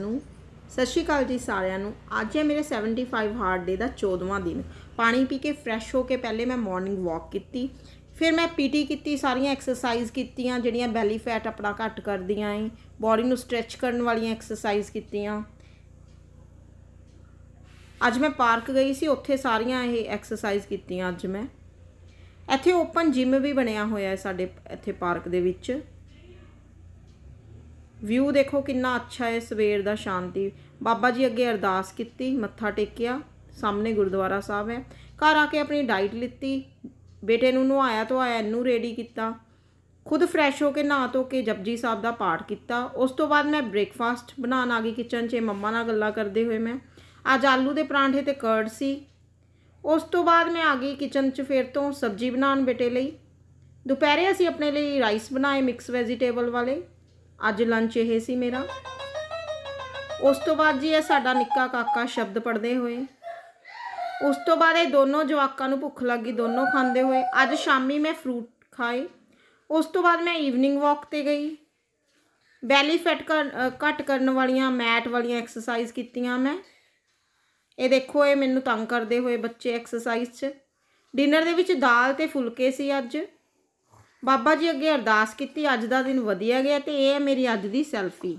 ਨੂੰ ਸਤਿ ਸ਼੍ਰੀ ਅਕਾਲ ਜੀ ਸਾਰਿਆਂ ਨੂੰ ਅੱਜ ਹੈ ਮੇਰੇ 75 ਹਾਰਡ ਡੇ ਦਾ 14ਵਾਂ ਦਿਨ ਪਾਣੀ ਪੀ ਕੇ ਫਰੈਸ਼ ਹੋ ਕੇ ਪਹਿਲੇ ਮੈਂ ਮਾਰਨਿੰਗ ਵਾਕ ਕੀਤੀ ਫਿਰ ਮੈਂ ਪੀਟੀ ਕੀਤੀ ਸਾਰੀਆਂ ਐਕਸਰਸਾਈਜ਼ ਕੀਤੀਆਂ ਜਿਹੜੀਆਂ ਬੈਲੀ ਫੈਟ ਆਪਣਾ ਘੱਟ ਕਰਦੀਆਂ ਏ ਬਾਡੀ ਨੂੰ ਸਟ੍ਰੈਚ ਕਰਨ ਵਾਲੀਆਂ ਐਕਸਰਸਾਈਜ਼ ਕੀਤੀਆਂ ਅੱਜ ਮੈਂ ਪਾਰਕ ਗਈ ਸੀ ਉੱਥੇ ਸਾਰੀਆਂ ਇਹ ਐਕਸਰਸਾਈਜ਼ ਕੀਤੀਆਂ ਅੱਜ ਮੈਂ ਇੱਥੇ ਓਪਨ ਜਿਮ ਵੀ ਬਣਿਆ ਹੋਇਆ ਹੈ ਸਾਡੇ ਇੱਥੇ ਪਾਰਕ ਦੇ ਵਿੱਚ ਵਿਊ ਦੇਖੋ ਕਿੰਨਾ ਅੱਛਾ ਹੈ ਸਵੇਰ ਦਾ ਸ਼ਾਂਤੀ ਬਾਬਾ ਜੀ ਅੱਗੇ ਅਰਦਾਸ ਕੀਤੀ ਮੱਥਾ ਟੇਕਿਆ ਸਾਹਮਣੇ ਗੁਰਦੁਆਰਾ ਸਾਹਿਬ ਹੈ ਘਰ ਆ ਕੇ ਆਪਣੀ ਡਾਈਟ ਲਿੱਤੀ ਬੇਟੇ ਨੂੰ ਨਵਾਇਆ ਆਇਆ ਇਹਨੂੰ ਰੈਡੀ ਕੀਤਾ ਖੁਦ ਫਰੈਸ਼ ਹੋ ਕੇ ਨਹਾ ਧੋ ਕੇ ਜਪਜੀ ਸਾਹਿਬ ਦਾ ਪਾਠ ਕੀਤਾ ਉਸ ਤੋਂ ਬਾਅਦ ਮੈਂ ਬ੍ਰੇਕਫਾਸਟ ਬਣਾਉਣ ਆ ਗਈ ਕਿਚਨ 'ਚ ਮੰਮਾ ਨਾਲ ਗੱਲਾਂ ਕਰਦੇ ਹੋਏ ਮੈਂ ਅੱਜ ਆਲੂ ਦੇ ਪਰਾਂਠੇ ਤੇ ਕਰਡ ਸੀ ਉਸ ਤੋਂ ਬਾਅਦ ਮੈਂ ਆ ਗਈ ਕਿਚਨ 'ਚ ਫਿਰ ਤੋਂ ਸਬਜ਼ੀ ਬਣਾਉਣ ਬੇਟੇ ਲਈ ਦੁਪਹਿਰੇ ਅਸੀਂ ਆਪਣੇ ਲਈ ਰਾਈਸ ਬਣਾਏ ਮਿਕਸ ਵੈਜੀਟੇਬਲ ਵਾਲੇ ਅੱਜ ਲੰਚ ਇਹ ਸੀ ਮੇਰਾ ਉਸ ਤੋਂ ਬਾਅਦ ਜੀ ਇਹ ਸਾਡਾ ਨਿੱਕਾ ਕਾਕਾ ਸ਼ਬਦ ਪੜਦੇ ਹੋਏ ਉਸ ਤੋਂ ਬਾਅਦ ਇਹ ਦੋਨੋਂ ਜਵਾਕਾਂ ਨੂੰ ਭੁੱਖ ਲੱਗੀ ਦੋਨੋਂ ਖਾਂਦੇ ਹੋਏ ਅੱਜ ਸ਼ਾਮੀ ਮੈਂ ਫਰੂਟ ਖਾਏ ਉਸ ਤੋਂ ਬਾਅਦ ਮੈਂ ਈਵਨਿੰਗ ਵਾਕ ਤੇ ਗਈ ਬੈਲੀ ਫੈਟ ਘਟ ਕਰਨ ਵਾਲੀਆਂ ਮੈਟ ਵਾਲੀਆਂ ਐਕਸਰਸਾਈਜ਼ ਕੀਤੀਆਂ ਮੈਂ ਇਹ ਦੇਖੋ ਇਹ ਮੈਨੂੰ ਤੰਗ ਕਰਦੇ ਹੋਏ ਬੱਚੇ ਐਕਸਰਸਾਈਜ਼ 'ਚ ਡਿਨਰ ਦੇ ਵਿੱਚ ਦਾਲ ਤੇ ਫੁਲਕੇ ਸੀ ਅੱਜ ਬਾਬਾ ਜੀ ਅੱਗੇ ਅਰਦਾਸ ਕੀਤੀ ਅੱਜ ਦਾ ਦਿਨ ਵਧੀਆ ਗਿਆ ਤੇ ਇਹ ਹੈ ਮੇਰੀ ਅੱਜ ਦੀ ਸੈਲਫੀ